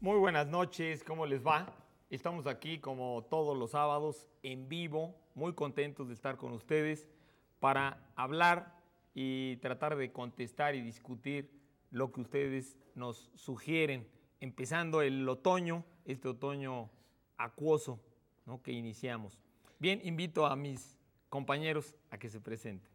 Muy buenas noches, ¿cómo les va? Estamos aquí como todos los sábados en vivo, muy contentos de estar con ustedes para hablar y tratar de contestar y discutir lo que ustedes nos sugieren, empezando el otoño, este otoño acuoso que iniciamos. Bien, invito a mis compañeros a que se presenten.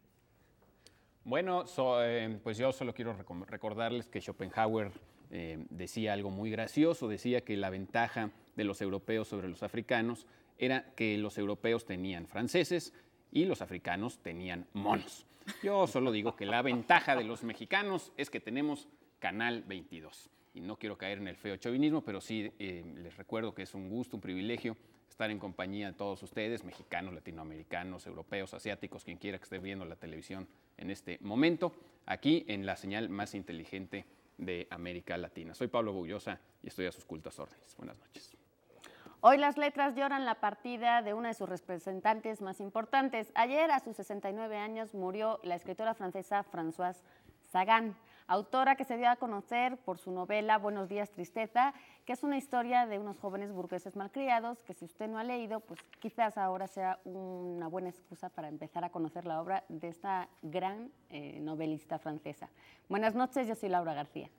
Bueno, eh, pues yo solo quiero recordarles que Schopenhauer eh, decía algo muy gracioso, decía que la ventaja de los europeos sobre los africanos era que los europeos tenían franceses y los africanos tenían monos. Yo solo digo que la ventaja de los mexicanos es que tenemos Canal 22. Y no quiero caer en el feo chauvinismo, pero sí eh, les recuerdo que es un gusto, un privilegio estar en compañía de todos ustedes, mexicanos, latinoamericanos, europeos, asiáticos, quien quiera que esté viendo la televisión en este momento, aquí en la señal más inteligente de América Latina. Soy Pablo Bullosa y estoy a sus cultas órdenes. Buenas noches. Hoy las letras lloran la partida de una de sus representantes más importantes. Ayer, a sus 69 años, murió la escritora francesa Françoise Sagan autora que se dio a conocer por su novela Buenos días Tristeza, que es una historia de unos jóvenes burgueses malcriados, que si usted no ha leído, pues quizás ahora sea una buena excusa para empezar a conocer la obra de esta gran eh, novelista francesa. Buenas noches, yo soy Laura García.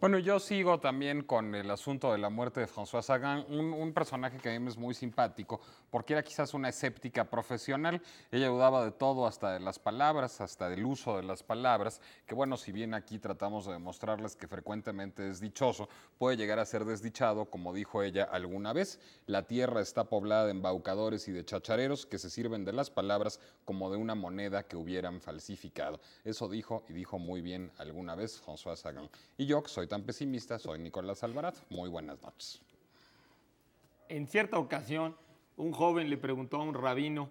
Bueno, yo sigo también con el asunto de la muerte de François Sagan, un, un personaje que a mí me es muy simpático, porque era quizás una escéptica profesional. Ella dudaba de todo, hasta de las palabras, hasta del uso de las palabras, que bueno, si bien aquí tratamos de demostrarles que frecuentemente es dichoso, puede llegar a ser desdichado, como dijo ella alguna vez. La tierra está poblada de embaucadores y de chachareros que se sirven de las palabras como de una moneda que hubieran falsificado. Eso dijo y dijo muy bien alguna vez François Sagan. Y yo, que soy tan pesimista, soy Nicolás Alvarado. Muy buenas noches. En cierta ocasión, un joven le preguntó a un rabino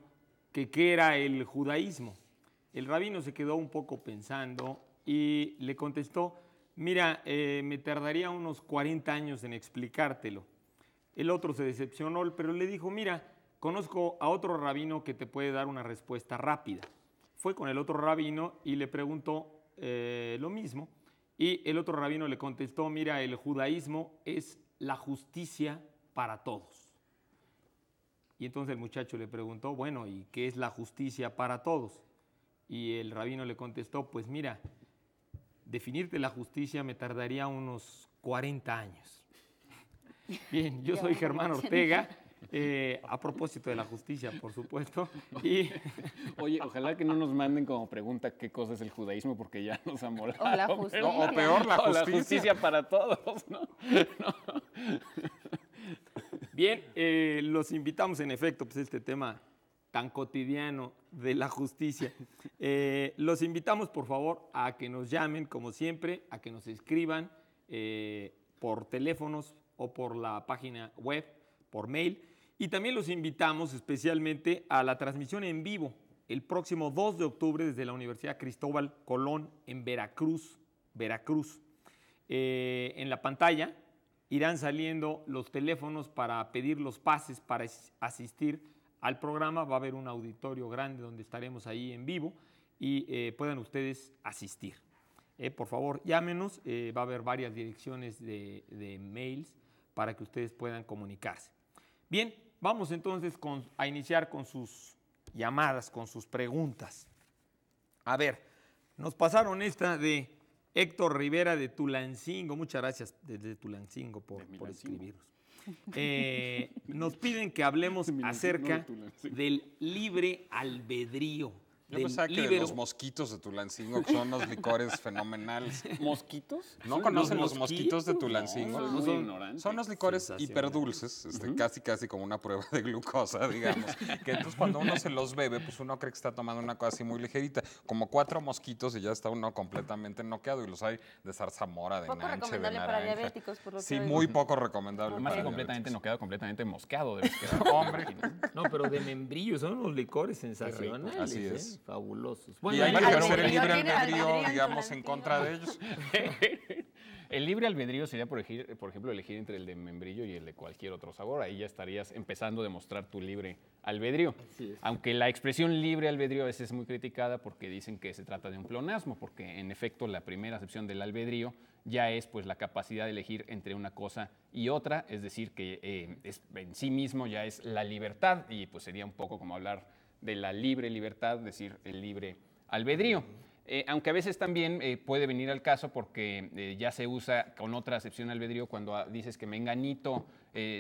que qué era el judaísmo. El rabino se quedó un poco pensando y le contestó, mira, eh, me tardaría unos 40 años en explicártelo. El otro se decepcionó, pero le dijo, mira, conozco a otro rabino que te puede dar una respuesta rápida. Fue con el otro rabino y le preguntó eh, lo mismo. Y el otro rabino le contestó, mira, el judaísmo es la justicia para todos. Y entonces el muchacho le preguntó, bueno, ¿y qué es la justicia para todos? Y el rabino le contestó, pues mira, definirte la justicia me tardaría unos 40 años. Bien, yo soy Germán Ortega. Eh, a propósito de la justicia, por supuesto. Y... Oye, ojalá que no nos manden como pregunta qué cosa es el judaísmo, porque ya nos ha molado. O, peor, la justicia. para todos, ¿no? no Bien, eh, los invitamos en efecto, pues este tema tan cotidiano de la justicia. Eh, los invitamos, por favor, a que nos llamen, como siempre, a que nos escriban eh, por teléfonos o por la página web, por mail. Y también los invitamos especialmente a la transmisión en vivo el próximo 2 de octubre desde la Universidad Cristóbal Colón en Veracruz, Veracruz. en la pantalla irán saliendo los teléfonos para pedir los pases, para asistir al programa. Va a haber un auditorio grande donde estaremos ahí en vivo y eh, puedan ustedes asistir. Eh, por favor, llámenos. Eh, va a haber varias direcciones de, mails para que ustedes puedan comunicarse. Bien, vamos entonces a iniciar con sus llamadas, con sus preguntas. A ver, nos pasaron esta de Héctor Rivera de Tulancingo, muchas gracias desde Tulancingo por, escribirnos. Eh, nos piden que hablemos acerca del libre albedrío. Yo pensaba que de los mosquitos de Tulancingo son unos licores fenomenales. ¿Mosquitos? ¿No conocen los, mosquitos? de Tulancingo? No, son, los licores hiperdulces, este, casi casi como una prueba de glucosa, digamos. que entonces cuando uno se los bebe, pues uno cree que está tomando una cosa así muy ligerita. Como cuatro mosquitos y ya está uno completamente noqueado. Y los hay de zarzamora, de poco de naranja. para diabéticos, por lo que Sí, muy poco recomendable Más completamente noqueado, completamente mosqueado. Hombre. No, pero de membrillo, son unos licores sensacionales. Así ¿eh? es fabulosos. Bueno, y hay que el libre albedrío, digamos, en contra de ellos. el libre albedrío sería, por, elegir, por ejemplo, elegir entre el de membrillo y el de cualquier otro sabor. Ahí ya estarías empezando a demostrar tu libre albedrío. Aunque la expresión libre albedrío a veces es muy criticada porque dicen que se trata de un pleonasmo, porque en efecto la primera acepción del albedrío ya es pues la capacidad de elegir entre una cosa y otra, es decir, que eh, es, en sí mismo ya es la libertad y pues sería un poco como hablar de la libre libertad, es decir, el libre albedrío. Eh, aunque a veces también eh, puede venir al caso porque eh, ya se usa con otra acepción albedrío cuando ah, dices que Menganito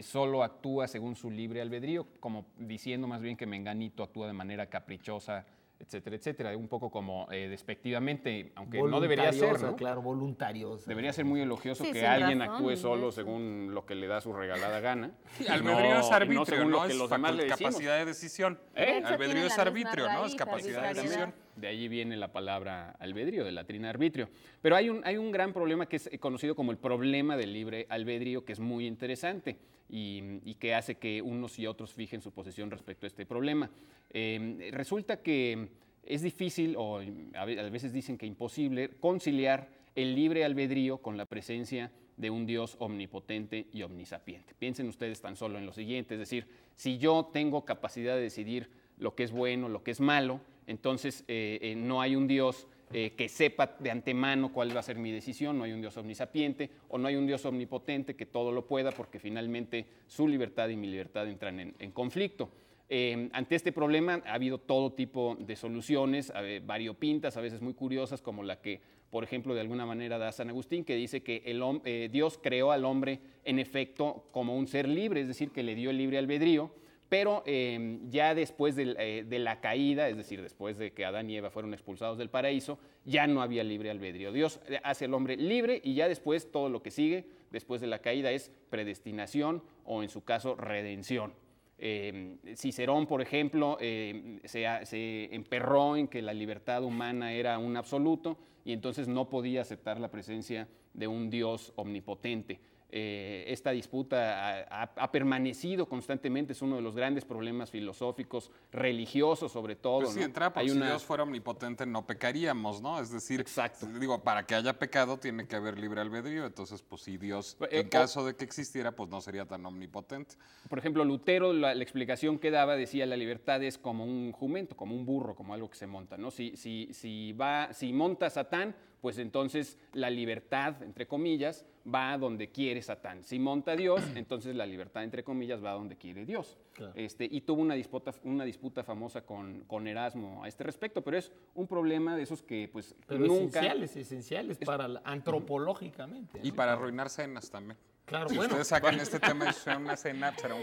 solo actúa según su libre albedrío, como diciendo más bien que Menganito actúa de manera caprichosa, etcétera, etcétera, un poco como eh, despectivamente, aunque no debería ser, claro, voluntarios Debería ser muy elogioso que alguien actúe solo según lo que le da su regalada gana. albedrío es arbitrio, no, según capacidad de decisión. ¿Eh? Albedrío es arbitrio, ¿no? Es capacidad de decisión. De allí viene la palabra albedrío, de latrina arbitrio. Pero hay un, hay un gran problema que es conocido como el problema del libre albedrío, que es muy interesante y, que hace que unos y otros fijen su posición respecto a este problema. Eh, resulta que es difícil, o a veces dicen que imposible, conciliar el libre albedrío con la presencia de un Dios omnipotente y omnisapiente. Piensen ustedes tan solo en lo siguiente, es decir, si yo tengo capacidad de decidir lo que es bueno, lo que es malo, entonces eh, eh, no hay un Dios eh, que sepa de antemano cuál va a ser mi decisión, no hay un Dios omnisapiente o no hay un Dios omnipotente que todo lo pueda porque finalmente su libertad y mi libertad entran en, conflicto. Eh, ante este problema ha habido todo tipo de soluciones, variopintas, a veces muy curiosas, como la que, por ejemplo, de alguna manera da San Agustín, que dice que eh, Dios creó al hombre en efecto como un ser libre, es decir, que le dio el libre albedrío pero em, ya después eh, de, la caída, es decir, después de que Adán y Eva fueron expulsados del paraíso, ya no había libre albedrío. Dios eh, hace al hombre libre y ya después todo lo que sigue después de la caída es predestinación o en su caso redención. Em, Cicerón, por ejemplo, em, se, se emperró en que la libertad humana era un absoluto y entonces no podía aceptar la presencia de un Dios omnipotente. Eh, esta disputa ha, permanecido constantemente, es uno de los grandes problemas filosóficos, religiosos sobre todo. Pues si Dios fuera omnipotente no pecaríamos, ¿no? Es decir, digo, para que haya pecado tiene que haber libre albedrío, entonces pues si Dios, eh, en caso de que existiera, pues no sería tan omnipotente. Por ejemplo, Lutero, la, explicación que daba decía, la libertad es como un jumento, como un burro, como algo que se monta, ¿no? Si, si, si, va, si monta Satán, pues entonces la libertad, entre comillas, va a donde quiere Satán. Si monta Dios, entonces la libertad, entre comillas, va a donde quiere Dios. Este, y tuvo una disputa, una disputa famosa con, con, Erasmo a este respecto, pero es un problema de esos que pues Esenciales, esenciales, para, antropológicamente. Y para arruinar cenas también. Claro, si ustedes sacan este tema, una será un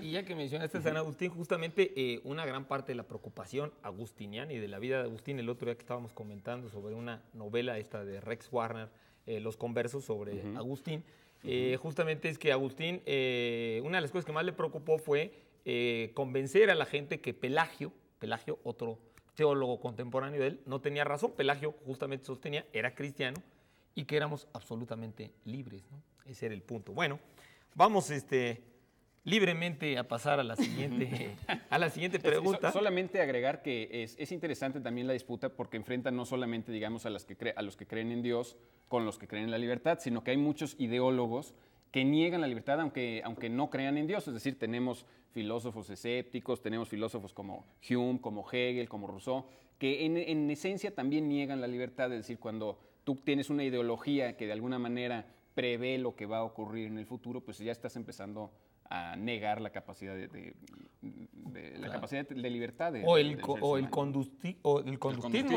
Y ya, que, mencionaste a San Agustín, justamente eh, una gran parte de la preocupación agustiniana y de la vida de Agustín, el otro día que estábamos comentando sobre una novela esta de Rex Warner, eh, Los Conversos sobre Agustín, eh, justamente es que Agustín, una de las cosas que más le preocupó fue convencer a la gente que Pelagio, Pelagio, otro teólogo contemporáneo de él, no tenía razón. Pelagio justamente sostenía, era cristiano, y que éramos absolutamente libres. ¿no? Ese era el punto. Bueno, vamos este, libremente a pasar a la siguiente, a la siguiente pregunta. solamente agregar que es, interesante también la disputa porque enfrenta no solamente digamos, a, las que a los que creen en Dios con los que creen en la libertad, sino que hay muchos ideólogos que niegan la libertad aunque, aunque no crean en Dios. Es decir, tenemos filósofos escépticos, tenemos filósofos como Hume, como Hegel, como Rousseau, que en, en esencia también niegan la libertad. Es decir, cuando tú tienes una ideología que de alguna manera prevé lo que va a ocurrir en el futuro, pues ya estás empezando negar la capacidad de, la capacidad de, libertad o el, o, el conductismo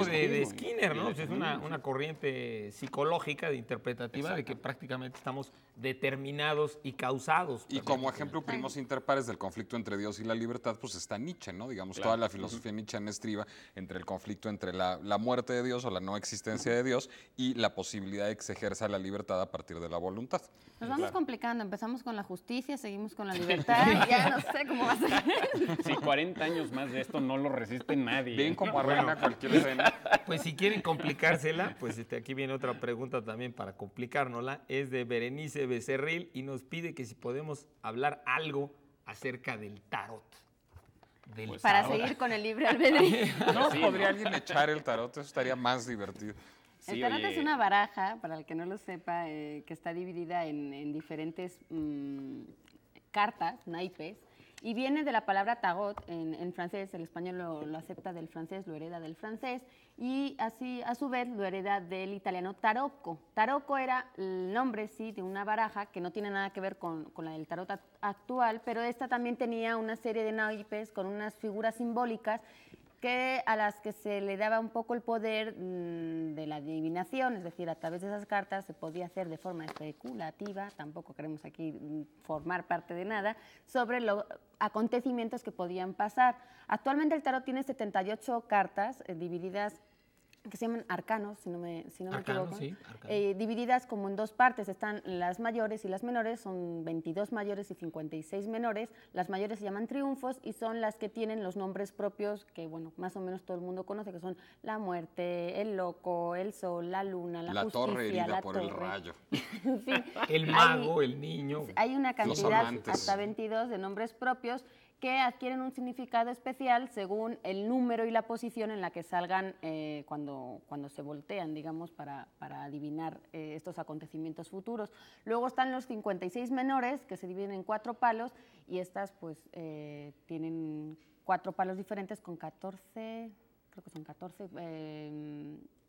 de, Skinner, ¿no? es una, corriente psicológica de interpretativa de que prácticamente estamos determinados y causados. Y como ejemplo primos interpares del conflicto entre Dios y la libertad, pues está Nietzsche, ¿no? Digamos, toda la filosofía Nietzsche en estriba entre el conflicto entre la, muerte de Dios o la no existencia de Dios y la posibilidad de que se ejerza la libertad a partir de la voluntad. Nos vamos complicando, empezamos con la justicia, seguimos con la libertad, ya no sé cómo va a ser. Si 40 años más de esto no lo resiste nadie. Ven como arruina cualquier escena. Pues si quieren complicársela, pues este, aquí viene otra pregunta también para complicárnosla. Es de Berenice Becerril y nos pide que si podemos hablar algo acerca del tarot. Pues para seguir con el libre albedrío. ¿No podría alguien echar el tarot? Eso estaría más divertido. el tarot es una baraja, para el que no lo sepa, eh, que está dividida en, diferentes mm, cartas, naipes, y viene de la palabra tagot en, francés, el español lo, acepta del francés, lo hereda del francés, y así a su vez lo hereda del italiano tarocco. Tarocco era el nombre, sí, de una baraja que no tiene nada que ver con, con la del tarot actual, pero esta también tenía una serie de naipes con unas figuras simbólicas a las que se le daba un poco el poder mm, de la adivinación, es decir, a través de esas cartas se podía hacer de forma especulativa, tampoco queremos aquí mm, formar parte de nada, sobre los acontecimientos que podían pasar. Actualmente el tarot tiene 78 cartas eh, divididas que se llaman arcanos, si no me, si no me equivoco, eh, divididas como en dos partes. Están las mayores y las menores, son 22 mayores y 56 menores. Las mayores se llaman triunfos y son las que tienen los nombres propios que, bueno, más o menos todo el mundo conoce, que son la muerte, el loco, el sol, la luna, la, torre herida por el rayo. el mago, el niño, Hay una cantidad hasta 22 de nombres propios que adquieren un significado especial según el número y la posición en la que salgan eh, cuando, cuando se voltean, digamos, para, adivinar eh, estos acontecimientos futuros. Luego están los 56 menores, que se dividen en cuatro palos, y estas pues eh, tienen cuatro palos diferentes con 14, creo que son 14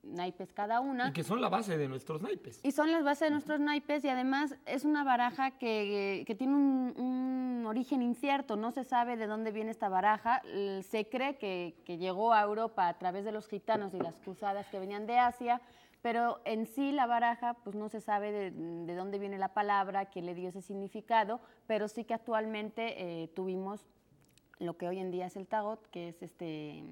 naipes cada una. Y que son la base de nuestros naipes. Y son las bases de nuestros naipes y además es una baraja que, tiene un, origen incierto, no se sabe de dónde viene esta baraja. Se cree que, llegó a Europa a través de los gitanos y las cruzadas que venían de Asia, pero en sí la baraja, pues no se sabe de, dónde viene la palabra, quién le dio ese significado, pero sí que actualmente eh, tuvimos lo que hoy en día es el tagot, que es este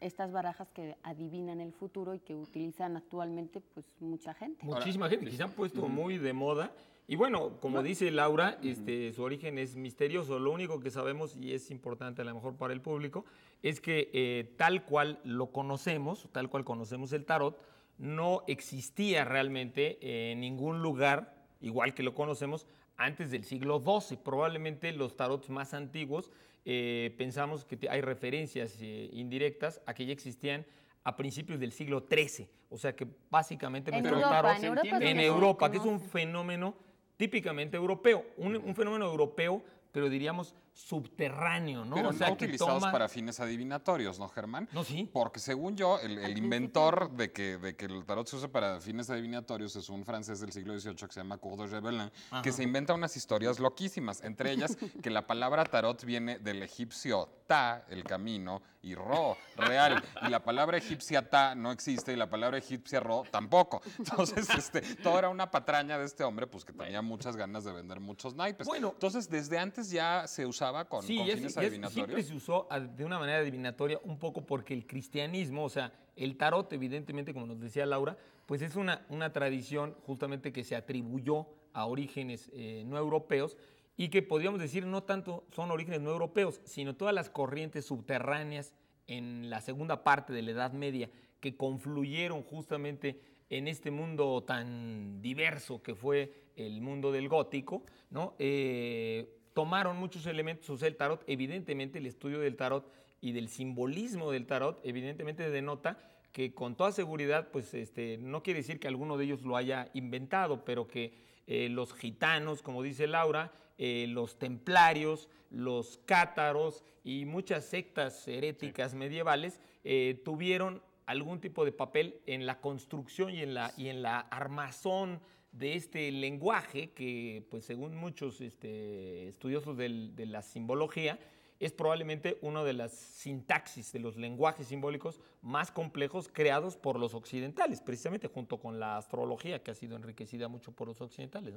estas barajas que adivinan el futuro y que utilizan actualmente pues mucha gente. Muchísima gente, que se han puesto muy de moda. Y bueno, como dice Laura, este, su origen es misterioso. Lo único que sabemos, y es importante a lo mejor para el público, es que eh, tal cual lo conocemos, tal cual conocemos el tarot, no existía realmente en ningún lugar, igual que lo conocemos, antes del siglo XII. Probablemente los tarots más antiguos eh, pensamos que hay referencias eh, indirectas a que ya existían a principios del siglo XIII. O sea que básicamente en Europa, en, Europa, que es un fenómeno típicamente europeo, un fenómeno europeo, pero diríamos subterráneo, ¿no? Pero o sea, utilizados para fines adivinatorios, ¿no, Germán? No, sí. Porque según yo, el, inventor de que, el tarot se usa para fines adivinatorios es un francés del siglo XVIII que se llama Cour de que se inventa unas historias loquísimas, entre ellas que la palabra tarot viene del egipcio ta, el camino, y ro, real. Y la palabra egipcia ta no existe y la palabra egipcia ro tampoco. Entonces, este, todo era una patraña de este hombre, pues que tenía muchas ganas de vender muchos naipes. Bueno. Entonces, desde antes ya se usaba sí, siempre se usó ah, de una manera adivinatoria un poco porque el cristianismo, o sea, el tarot, evidentemente, como nos decía Laura, pues es una, una tradición justamente que se atribuyó a orígenes eh, no europeos y que podríamos decir no tanto son orígenes no europeos, sino todas las corrientes subterráneas en la segunda parte de la Edad Media que confluyeron justamente en este mundo tan diverso que fue el mundo del gótico, ¿no? Eh, tomaron muchos elementos, o sea, el tarot, evidentemente el estudio del tarot y del simbolismo del tarot, evidentemente denota que con toda seguridad, pues este, no quiere decir que alguno de ellos lo haya inventado, pero que eh, los gitanos, como dice Laura, eh, los templarios, los cátaros y muchas sectas heréticas medievales eh, tuvieron algún tipo de papel en la construcción y en la, y en la armazón de este lenguaje que, pues, según muchos este, estudiosos de la simbología, es probablemente una de las sintaxis de los lenguajes simbólicos más complejos creados por los occidentales, precisamente junto con la astrología, que ha sido enriquecida mucho por los occidentales.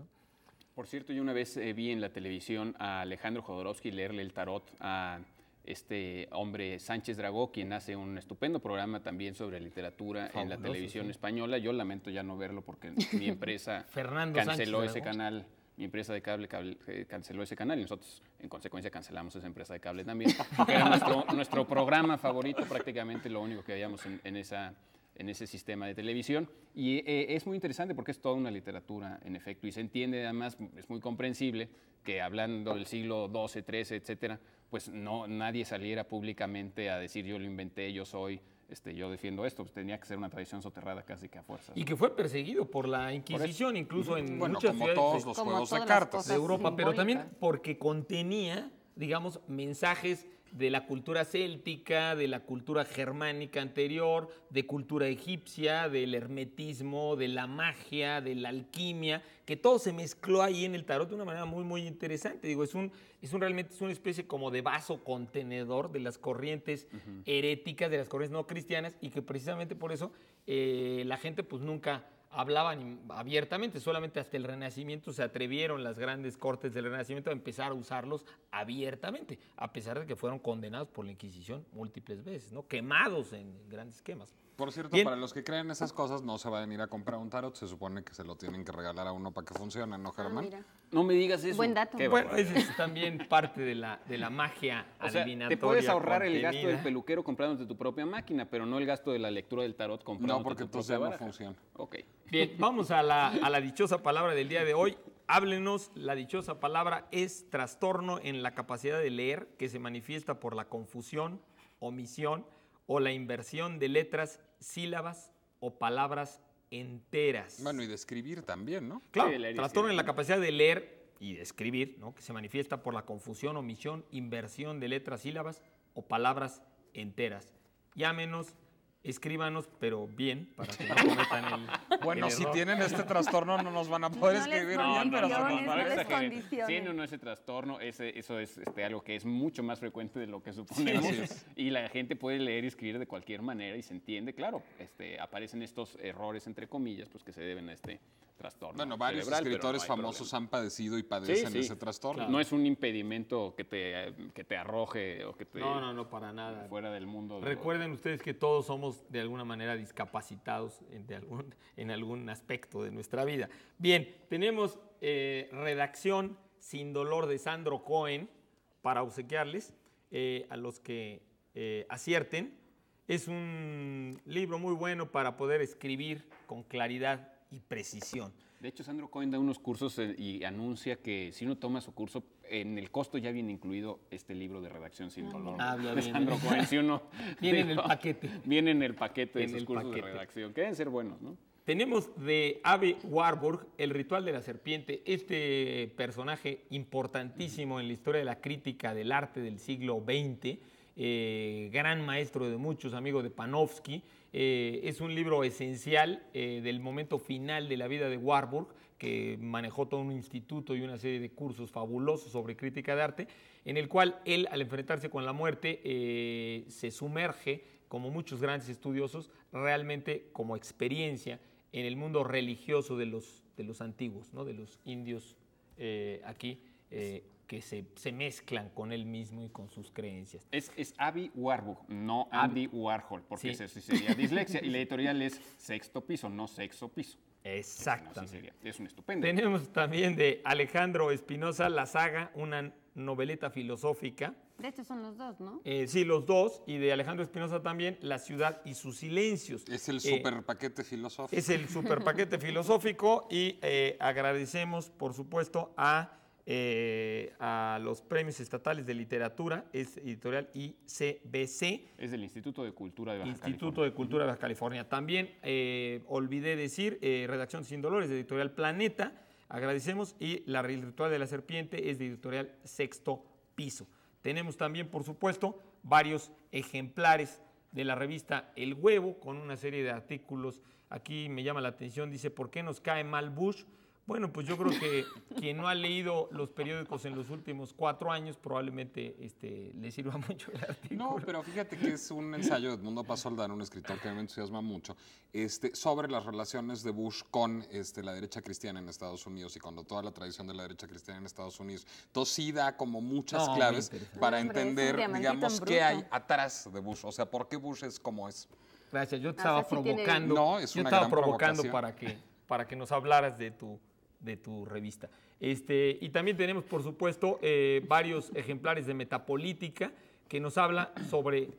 Por cierto, yo una vez eh, vi en la televisión a Alejandro Jodorowsky leerle el tarot a este hombre Sánchez Dragó, quien hace un estupendo programa también sobre literatura en la televisión española. Yo lamento ya no verlo porque mi empresa canceló ese canal. Mi empresa de cable, eh, canceló ese canal y nosotros, en consecuencia, cancelamos esa empresa de cable también. Era nuestro, programa favorito, prácticamente lo único que veíamos en esa en ese sistema de televisión. Y eh, es muy interesante porque es toda una literatura, en efecto, y se entiende además, es muy comprensible que hablando del siglo XII, XIII, etcétera, pues no, nadie saliera públicamente a decir yo lo inventé, yo soy este, yo defiendo esto, pues tenía que ser una tradición soterrada casi que a fuerza. Y que fue perseguido por la Inquisición, incluso en bueno, muchas como todos los juegos de cartas de Europa, pero también porque contenía, digamos, mensajes de la cultura céltica, de la cultura germánica anterior, de cultura egipcia, del hermetismo, de la magia, de la alquimia, que todo se mezcló ahí en el tarot de una manera muy, muy interesante. Digo, es un, es un realmente es una especie como de vaso contenedor de las corrientes heréticas, de las corrientes no cristianas, y que precisamente por eso eh, la gente pues nunca hablaban abiertamente, solamente hasta el Renacimiento se atrevieron las grandes cortes del Renacimiento a empezar a usarlos abiertamente, a pesar de que fueron condenados por la Inquisición múltiples veces, ¿no? quemados en grandes quemas. Por cierto, para los que creen esas cosas, no se va a venir a comprar un tarot. Se supone que se lo tienen que regalar a uno para que funcione, ¿no, ah, Germán? no me digas eso. Buen dato. Qué bueno, es también parte de la, de la magia o sea, Te puedes ahorrar el gasto del peluquero comprándote tu propia máquina, pero no el gasto de la lectura del tarot comprando. No, porque tu entonces pues no funciona. Ok. Bien, vamos a la, a la dichosa palabra del día de hoy. Háblenos, la dichosa palabra es trastorno en la capacidad de leer que se manifiesta por la confusión, omisión o la inversión de letras sílabas o palabras enteras. Bueno, y de escribir también, ¿no? Claro, trastorno en la capacidad de leer y de escribir, ¿no? que se manifiesta por la confusión, omisión, inversión de letras, sílabas o palabras enteras. Llámenos Escríbanos, pero bien, para que no cometan el. Bueno, si tienen este trastorno, no nos van a poder escribir bien, pero no, no, no Tienen ese trastorno, eso es este, algo que es mucho más frecuente de lo que suponemos. y la gente puede leer y escribir de cualquier manera y se entiende. Claro, este, aparecen estos errores, entre comillas, pues que se deben a este trastorno. Bueno, varios escritores famosos han padecido y padecen ese trastorno. No es un impedimento que te, que te arroje o que te. No, no, no, para nada. Fuera del mundo. Recuerden ustedes que todos somos de alguna manera discapacitados en, algún, en algún aspecto de nuestra vida. Bien, tenemos eh, redacción sin dolor de Sandro Cohen para obsequiarles eh, a los que eh, acierten. Es un libro muy bueno para poder escribir con claridad y precisión. De hecho, Sandro Cohen da unos cursos eh, y anuncia que si uno toma su curso, en el costo ya viene incluido este libro de redacción sin dolor. Ah, bien, de Sandro Cohen, si uno... viene en el paquete. Viene en el paquete de en cursos de redacción, que deben ser buenos, ¿no? Tenemos de Ave Warburg el ritual de la serpiente, este personaje importantísimo en la historia de la crítica del arte del siglo XX, eh, gran maestro de muchos, amigo de Panofsky, eh, es un libro esencial eh, del momento final de la vida de Warburg, que manejó todo un instituto y una serie de cursos fabulosos sobre crítica de arte, en el cual él, al enfrentarse con la muerte, eh, se sumerge, como muchos grandes estudiosos, realmente como experiencia en el mundo religioso de los, de los antiguos, ¿no? de los indios aquí que se, mezclan con él mismo y con sus creencias. Es, es Abby Warburg, no Andy Abby. Warhol, porque sería dislexia. Y la editorial es Sexto Piso, no sexto Piso. Exactamente. es un estupendo. Tenemos también de Alejandro Espinosa la saga, una noveleta filosófica. De hecho, son los dos, ¿no? Eh, sí, los dos. Y de Alejandro Espinosa también, La ciudad y sus silencios. Es el eh, super paquete filosófico. Es el super paquete filosófico. Y eh, agradecemos, por supuesto, a eh, a los premios estatales de literatura, es editorial ICBC. Es del Instituto de Cultura de Baja California. Instituto de Cultura de Baja California. También eh, olvidé decir, eh, Redacción Sin Dolores, de editorial Planeta, agradecemos, y La Ritual de la Serpiente es de editorial Sexto Piso. Tenemos también, por supuesto, varios ejemplares de la revista El Huevo con una serie de artículos. Aquí me llama la atención, dice, ¿por qué nos cae mal Bush? Bueno, pues yo creo que quien no ha leído los periódicos en los últimos cuatro años probablemente este, le sirva mucho el artículo. No, pero fíjate que es un ensayo de Edmundo Pasoldán, un escritor que me entusiasma mucho, este, sobre las relaciones de Bush con este, la derecha cristiana en Estados Unidos y con toda la tradición de la derecha cristiana en Estados Unidos. Entonces sí da como muchas claves para entender, digamos, qué hay atrás de Bush. O sea, por qué Bush es como es. Gracias, yo te estaba provocando. No, yo estaba provocando para que, para que nos hablaras de tu de tu revista. Este, y también tenemos, por supuesto, eh, varios ejemplares de Metapolítica que nos habla sobre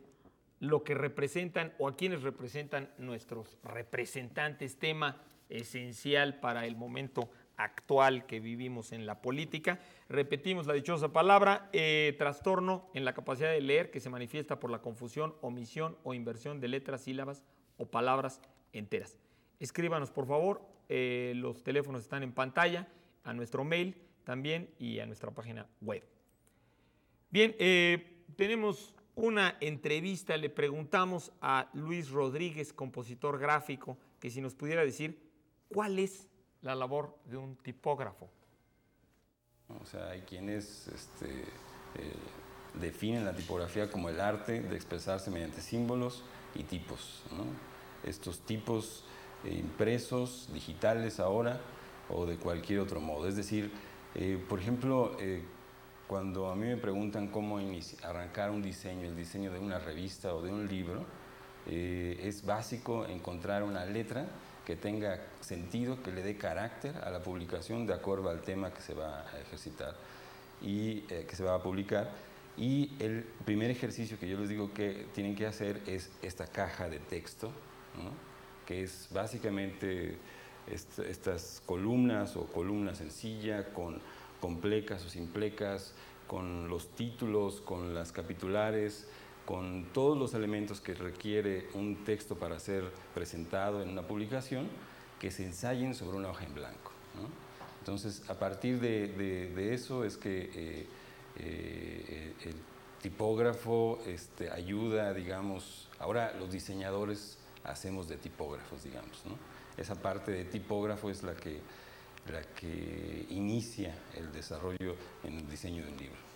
lo que representan o a quienes representan nuestros representantes, tema esencial para el momento actual que vivimos en la política. Repetimos la dichosa palabra, eh, trastorno en la capacidad de leer que se manifiesta por la confusión, omisión o inversión de letras, sílabas o palabras enteras. Escríbanos, por favor. Eh, los teléfonos están en pantalla, a nuestro mail también y a nuestra página web. Bien, eh, tenemos una entrevista. Le preguntamos a Luis Rodríguez, compositor gráfico, que si nos pudiera decir cuál es la labor de un tipógrafo. O sea, hay quienes este, eh, definen la tipografía como el arte de expresarse mediante símbolos y tipos. Estos tipos eh, impresos, digitales ahora o de cualquier otro modo. Es decir, eh, por ejemplo, eh, cuando a mí me preguntan cómo arrancar un diseño, el diseño de una revista o de un libro, es básico encontrar una letra que tenga sentido, que le dé carácter a la publicación de acuerdo al tema que se va a ejercitar y que se va a publicar. Y el primer ejercicio que yo les digo que tienen que hacer es esta caja de texto, ¿no? que es básicamente estas columnas o columnas sencilla con, con o sin con los títulos, con las capitulares, con todos los elementos que requiere un texto para ser presentado en una publicación, que se ensayen sobre una hoja en blanco. Entonces, a partir de, eso es que eh, eh, el tipógrafo este, ayuda, digamos, ahora los diseñadores hacemos de tipógrafos, digamos. Esa parte de tipógrafo es la que, la que inicia el desarrollo en el diseño de un libro.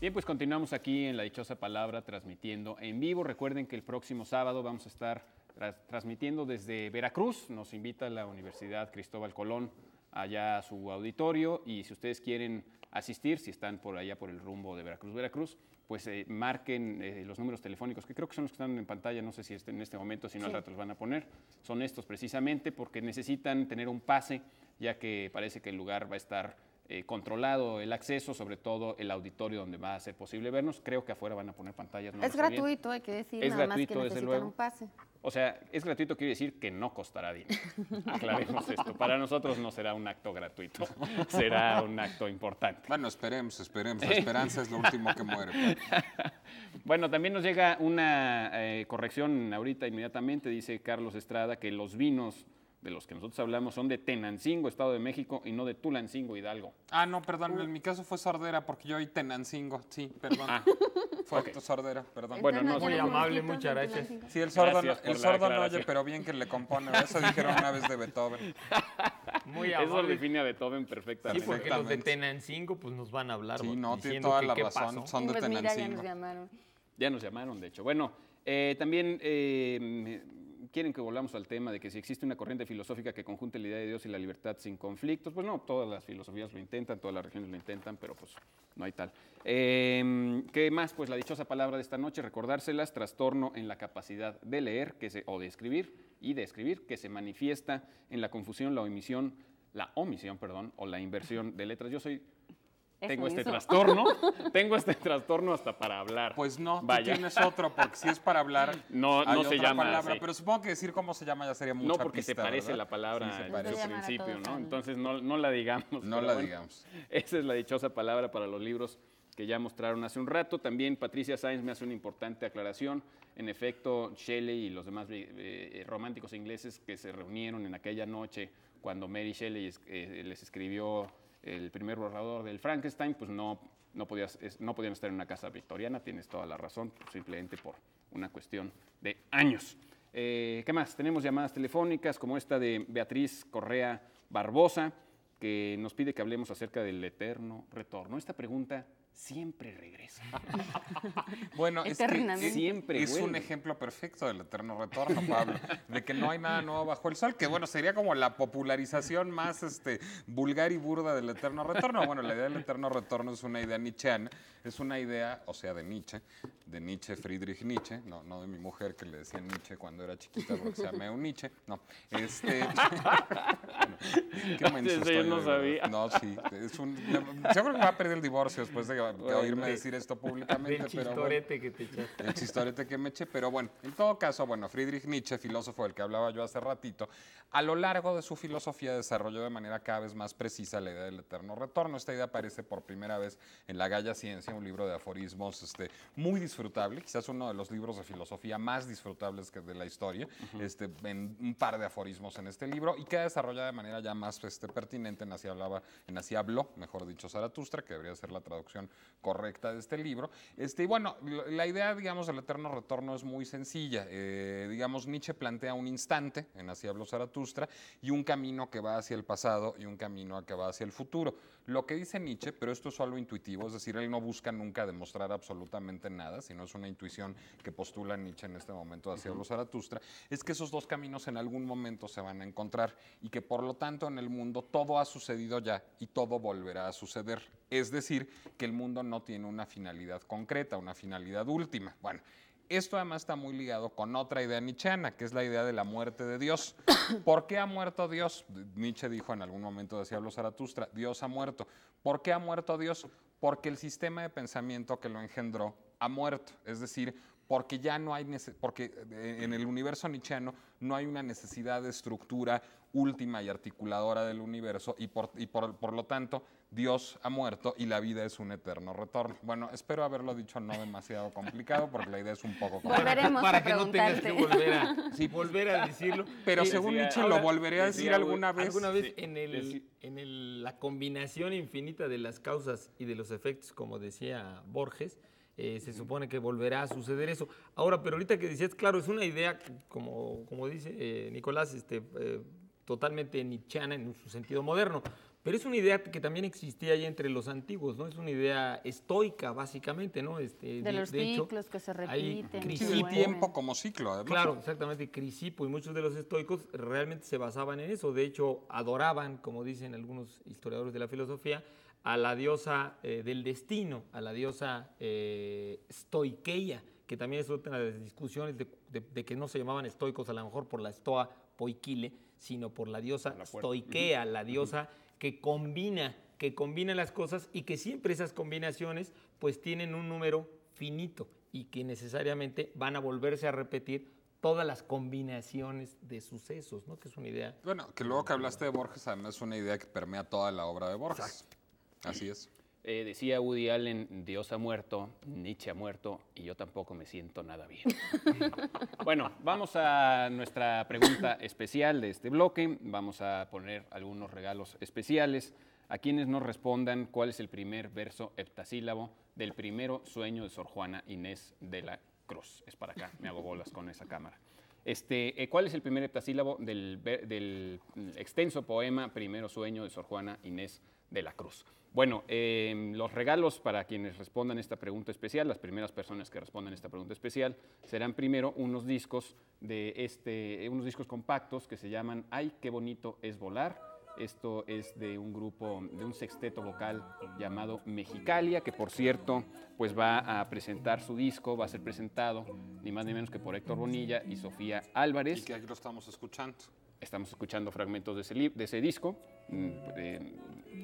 Bien, pues continuamos aquí en La Dichosa Palabra transmitiendo en vivo. Recuerden que el próximo sábado vamos a estar transmitiendo desde Veracruz. Nos invita la Universidad Cristóbal Colón allá a su auditorio y si ustedes quieren asistir, si están por allá por el rumbo de Veracruz, Veracruz, pues eh, marquen eh, los números telefónicos, que creo que son los que están en pantalla, no sé si estén en este momento, si no sí. los van a poner. Son estos precisamente porque necesitan tener un pase, ya que parece que el lugar va a estar eh, controlado el acceso, sobre todo el auditorio donde va a ser posible vernos. Creo que afuera van a poner pantallas. es gratuito, hay que decir, es gratuito, más que desde un pase. O sea, es gratuito quiere decir que no costará dinero. Aclaremos esto. Para nosotros no será un acto gratuito, será un acto importante. Bueno, esperemos, esperemos. La esperanza es lo último que muere. Pues. bueno, también nos llega una eh, corrección ahorita inmediatamente. Dice Carlos Estrada que los vinos de los que nosotros hablamos son de Tenancingo, Estado de México, y no de Tulancingo, Hidalgo. Ah, no, perdón, en mi caso fue Sordera, porque yo oí Tenancingo, sí, perdón. Ah, fue Sordera, perdón. Bueno, no, muy amable, muchas gracias. Sí, el sordo, el sordo no oye, pero bien que le compone. Eso dijeron una vez de Beethoven. Muy amable. Eso define a Beethoven perfectamente. Sí, porque los de Tenancingo pues nos van a hablar. Sí, no, tiene toda la razón, son de Tenancingo. Pues ya nos llamaron. Ya nos llamaron, de hecho. Bueno, eh, también eh, quieren que volvamos al tema de que si existe una corriente filosófica que conjunte la idea de Dios y la libertad sin conflictos, pues no, todas las filosofías lo intentan, todas las regiones lo intentan, pero pues no hay tal. Em, ¿Qué más? Pues la dichosa palabra de esta noche, recordárselas, trastorno en la capacidad de leer que se, o de escribir y de escribir, que se manifiesta en la confusión, la omisión, la omisión, perdón, o la inversión de letras. Yo soy tengo este trastorno, tengo este trastorno hasta para hablar. Pues no, Vaya. Tú tienes otro, porque si es para hablar, no, no se llama. Palabra, Pero supongo que decir cómo se llama ya sería mucha No, porque se parece la palabra al en su principio, ¿no? Entonces no, no, la digamos. No la digamos. Esa es la dichosa palabra para los libros que ya mostraron hace un rato. También Patricia Sainz me hace una importante aclaración. En efecto, Shelley y los demás eh, eh, románticos ingleses que se reunieron en aquella noche cuando Mary Shelley eh, les escribió el primer borrador del Frankenstein, pues no, no, podías, no podían estar en una casa victoriana, tienes toda la razón, simplemente por una cuestión de años. Eh, ¿Qué más? Tenemos llamadas telefónicas como esta de Beatriz Correa Barbosa, que nos pide que hablemos acerca del eterno retorno. Esta pregunta siempre regresa. bueno, es, que siempre es un ejemplo perfecto del eterno retorno, Pablo, de que no hay nada nuevo bajo el sol, que bueno, sería como la popularización más este, vulgar y burda del eterno retorno. Bueno, la idea del eterno retorno es una idea nietzscheana, es una idea, o sea, de Nietzsche, de Nietzsche, Friedrich Nietzsche, no, de mi mujer que le decía Nietzsche cuando era chiquita porque se llamaba un Nietzsche, no, este... ¿Qué no, no sabía. No, sí, es Seguro que va a perder el divorcio después de que de oírme decir esto públicamente. El chistorete que te El chistorete que me eché, pero bueno, en todo caso, bueno, Friedrich Nietzsche, filósofo del que hablaba yo hace ratito, a lo largo de su filosofía desarrolló de manera cada vez más precisa la idea del eterno retorno. Esta idea aparece por primera vez en La Galla Ciencia, un libro de aforismos este, muy disfrutable, quizás uno de los libros de filosofía más disfrutables que de la historia, este, en un par de aforismos en este libro, y que desarrollada de manera ya más este, pertinente en así hablaba, en así habló, mejor dicho, Zaratustra, que debería ser la traducción correcta de este libro. Este, y bueno, la idea, digamos, del eterno retorno es muy sencilla. Eh, digamos, Nietzsche plantea un instante, en Así hablo Zaratustra, y un camino que va hacia el pasado y un camino que va hacia el futuro lo que dice Nietzsche, pero esto es algo intuitivo, es decir, él no busca nunca demostrar absolutamente nada, sino es una intuición que postula Nietzsche en este momento hacia uh los Zaratustra, es que esos dos caminos en algún momento se van a encontrar y que por lo tanto en el mundo todo ha sucedido ya y todo volverá a suceder. Es decir, que el mundo no tiene una finalidad concreta, una finalidad última. Bueno, esto además está muy ligado con otra idea nietzscheana, que es la idea de la muerte de Dios. ¿Por qué ha muerto Dios? Nietzsche dijo en algún momento, decía lo Zaratustra, Dios ha muerto. ¿Por qué ha muerto Dios? Porque el sistema de pensamiento que lo engendró ha muerto. Es decir, porque ya no hay, porque eh, en el universo nichiano no hay una necesidad de estructura última y articuladora del universo y, por, y por, lo tanto Dios ha muerto y la vida es un eterno retorno. Bueno, espero haberlo dicho no demasiado complicado porque la idea es un poco complicada. Volveremos para, a que no tengas que volver a, volver a decirlo. Pero según Nietzsche lo volveré a decir alguna vez. Alguna vez en, el, en el, la combinación infinita de las causas y de los efectos, como decía Borges, eh, se supone que volverá a suceder eso. Ahora, pero ahorita que decías, claro, es una idea, como, como dice eh, Nicolás, este, eh, totalmente nichana en su sentido moderno, pero es una idea que también existía ahí entre los antiguos, ¿no? Es una idea estoica, básicamente, ¿no? Este, de, los ciclos que se repiten. Crisipo, el tiempo como ciclo, Claro, exactamente. Crisipo y muchos de los estoicos realmente se basaban en eso. De hecho, adoraban, como dicen algunos historiadores de la filosofía, a la diosa eh, del destino, a la diosa eh, que también es otra de las discusiones de, que no se llamaban estoicos a lo mejor por la estoa poikile, sino por la diosa Stoikea, la diosa que combina, que combina las cosas y que siempre esas combinaciones pues tienen un número finito y que necesariamente van a volverse a repetir todas las combinaciones de sucesos, ¿no? Que es una idea. Bueno, que luego que hablaste de Borges, además es una idea que permea toda la obra de Borges. Así es. Eh, decía Woody Allen, Dios ha muerto, Nietzsche ha muerto y yo tampoco me siento nada bien. bueno, vamos a nuestra pregunta especial de este bloque. Vamos a poner algunos regalos especiales a quienes nos respondan cuál es el primer verso heptasílabo del primero sueño de Sor Juana Inés de la Cruz. Es para acá, me hago bolas con esa cámara. Este, eh, ¿Cuál es el primer heptasílabo del, del mm, extenso poema Primero Sueño de Sor Juana Inés de de la Cruz. Bueno, em, los regalos para quienes respondan esta pregunta especial, las primeras personas que respondan esta pregunta especial, serán primero unos discos de este, unos discos compactos que se llaman Ay, qué bonito es volar. Esto es de un grupo, de un sexteto vocal llamado Mexicalia, que por cierto, pues va a presentar su disco, va a ser presentado ni más ni menos que por Héctor Bonilla y Sofía Álvarez. Y que lo estamos escuchando. Estamos escuchando fragmentos de ese, de ese disco. Mm, eh,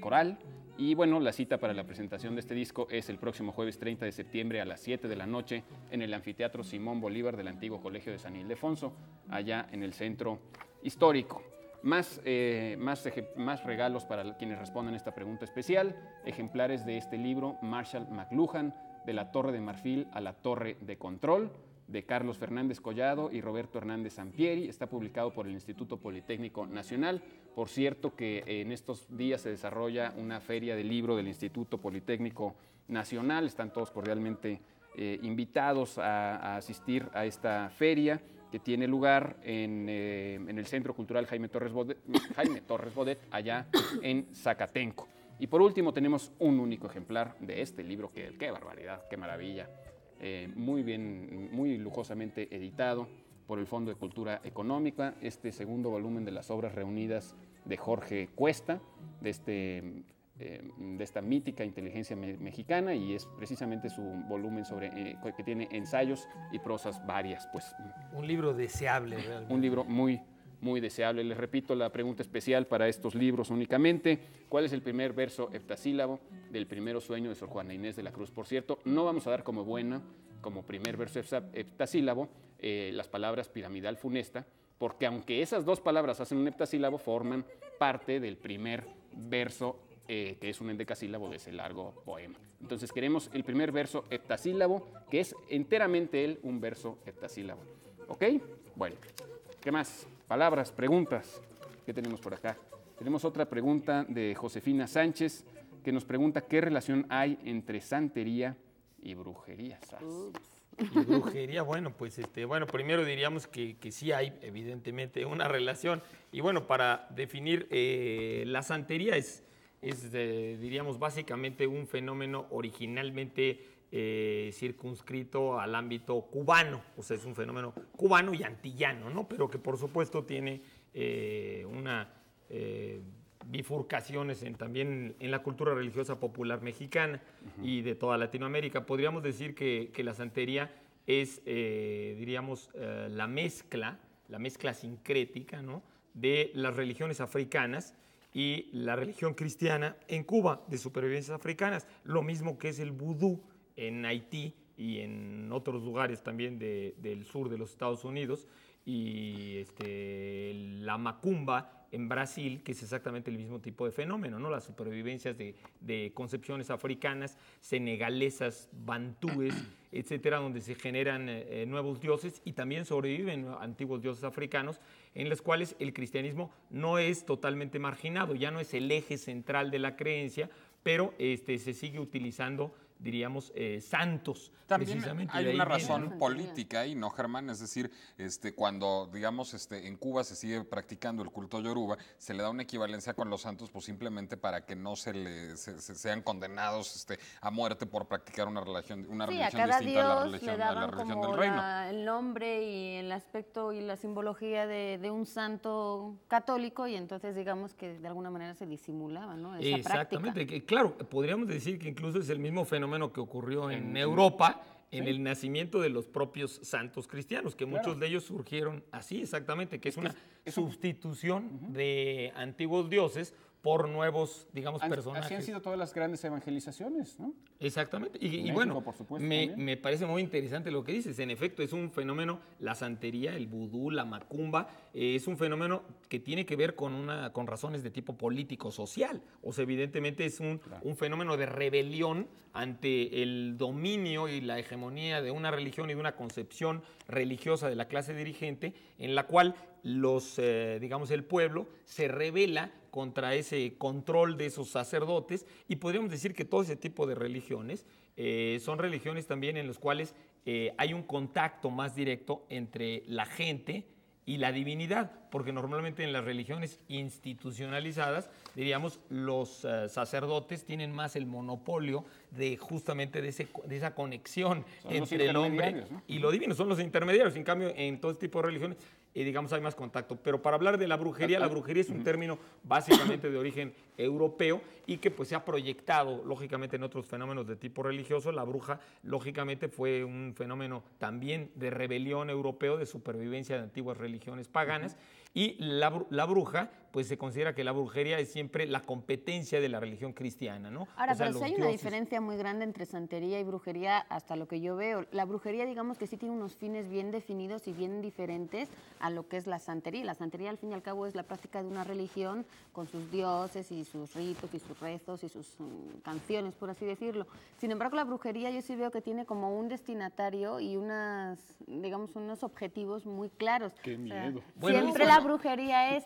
coral. Y bueno, la cita para la presentación de este disco es el próximo jueves 30 de septiembre a las 7 de la noche en el Anfiteatro Simón Bolívar del antiguo Colegio de San Ildefonso, allá en el centro histórico. Más, eh, más regalos para quienes responden esta pregunta especial, ejemplares de este libro Marshall McLuhan, de la Torre de Marfil a la Torre de Control, de Carlos Fernández Collado y Roberto Hernández Sampieri. Está publicado por el Instituto Politécnico Nacional. Por cierto que en estos días se desarrolla una feria de libro del Instituto Politécnico Nacional. Están todos cordialmente eh, invitados a, asistir a esta feria que tiene lugar en, eh, el Centro Cultural Jaime Torres, Bodet, Jaime allá en Zacatenco. Y por último tenemos un único ejemplar de este libro, que qué barbaridad, qué maravilla eh, muy bien, muy lujosamente editado por el Fondo de Cultura Económica, este segundo volumen de las obras reunidas de Jorge Cuesta, de, este, eh, de esta mítica inteligencia mexicana, y es precisamente su volumen sobre, eh, que tiene ensayos y prosas varias. Pues. Un libro deseable, realmente. Un libro muy, muy deseable. Les repito la pregunta especial para estos libros únicamente. ¿Cuál es el primer verso heptasílabo del primer sueño de Sor Juana Inés de la Cruz? Por cierto, no vamos a dar como buena, como primer verso heptasílabo, eh, las palabras piramidal funesta, porque aunque esas dos palabras hacen un heptasílabo, forman parte del primer verso eh, que es un endecasílabo de ese largo poema. Entonces queremos el primer verso heptasílabo, que es enteramente él un verso heptasílabo. ¿Ok? Bueno, ¿qué más? palabras, preguntas. ¿Qué tenemos por acá? Tenemos otra pregunta de Josefina Sánchez que nos pregunta qué relación hay entre santería y brujería. brujería, bueno, pues este, bueno, primero diríamos que, que, sí hay, evidentemente, una relación. Y bueno, para definir, eh, la santería es, diríamos, básicamente un fenómeno originalmente eh, circunscrito al ámbito cubano, o sea, es un fenómeno cubano y antillano, ¿no? Pero que por supuesto tiene eh, una eh, bifurcaciones también en la cultura religiosa popular mexicana y de toda Latinoamérica. Podríamos decir que, la santería es, diríamos, la mezcla, la mezcla sincrética, ¿no? De las religiones africanas y la religión cristiana en Cuba, de supervivencias africanas, lo mismo que es el vudú en Haití y en otros lugares también del sur de los Estados Unidos, y este, la macumba en Brasil, que es exactamente el mismo tipo de fenómeno, ¿no? Las supervivencias de, concepciones africanas, senegalesas, bantúes, etcétera, donde se generan eh, eh, nuevos dioses y también sobreviven antiguos dioses africanos, en los cuales el cristianismo no es totalmente marginado, ya no es el eje central de la creencia, pero este, se sigue utilizando diríamos, eh, santos. hay una razón política ahí, ¿no, Germán? Es decir, este, cuando, digamos, este, en Cuba se sigue practicando el culto yoruba, se le da una equivalencia con los santos, pues simplemente para que no se, le, sean condenados este, a muerte por practicar una religión, una religión distinta a la religión, le del reino. el nombre y el aspecto y la simbología de, un santo católico, y entonces digamos que de alguna manera se disimulaba, ¿no? Exactamente, claro, podríamos decir que incluso es el mismo fenómeno que ocurrió en, Europa en el nacimiento de los propios santos cristianos, que muchos de ellos surgieron así exactamente, que es, una sustitución de antiguos dioses por nuevos, digamos, personajes. Así han sido todas las grandes evangelizaciones, ¿no? Exactamente. Y, bueno, me, parece muy interesante lo que dices. En efecto, es un fenómeno, la santería, el vudú, la macumba, eh, es un fenómeno que tiene que ver con, una, con razones de tipo político-social. O sea, evidentemente es un, fenómeno de rebelión ante el dominio y la hegemonía de una religión y de una concepción religiosa de la clase dirigente, en la cual los, eh, digamos, el pueblo se revela contra ese control de esos sacerdotes y podríamos decir que todo ese tipo de religiones eh, son religiones también en las cuales eh, hay un contacto más directo entre la gente y la divinidad, porque normalmente en las religiones institucionalizadas, diríamos, los eh, sacerdotes tienen más el monopolio de justamente de, esa conexión entre el hombre y lo divino, son los intermediarios, en cambio en todo este tipo de religiones y digamos, hay más contacto. Pero para hablar de la brujería, la brujería es un término básicamente de origen europeo y que pues se ha proyectado, lógicamente, en otros fenómenos de tipo religioso. La bruja, lógicamente, fue un fenómeno también de rebelión europeo, de supervivencia de antiguas religiones paganas. Y la, la bruja pues se considera que la brujería es siempre la competencia de la religión cristiana, ¿no? Ahora, pero hay una diferencia muy grande entre santería y brujería, hasta lo que yo veo. La brujería, digamos que sí tiene unos fines bien definidos y bien diferentes a lo que es la santería. La santería, al fin y al cabo, es la práctica de una religión con sus dioses y sus ritos y sus rezos y sus mm, canciones, por así decirlo. Sin embargo, la brujería yo sí veo que tiene como un destinatario y unas, digamos, unos objetivos muy claros. Qué miedo. siempre la brujería es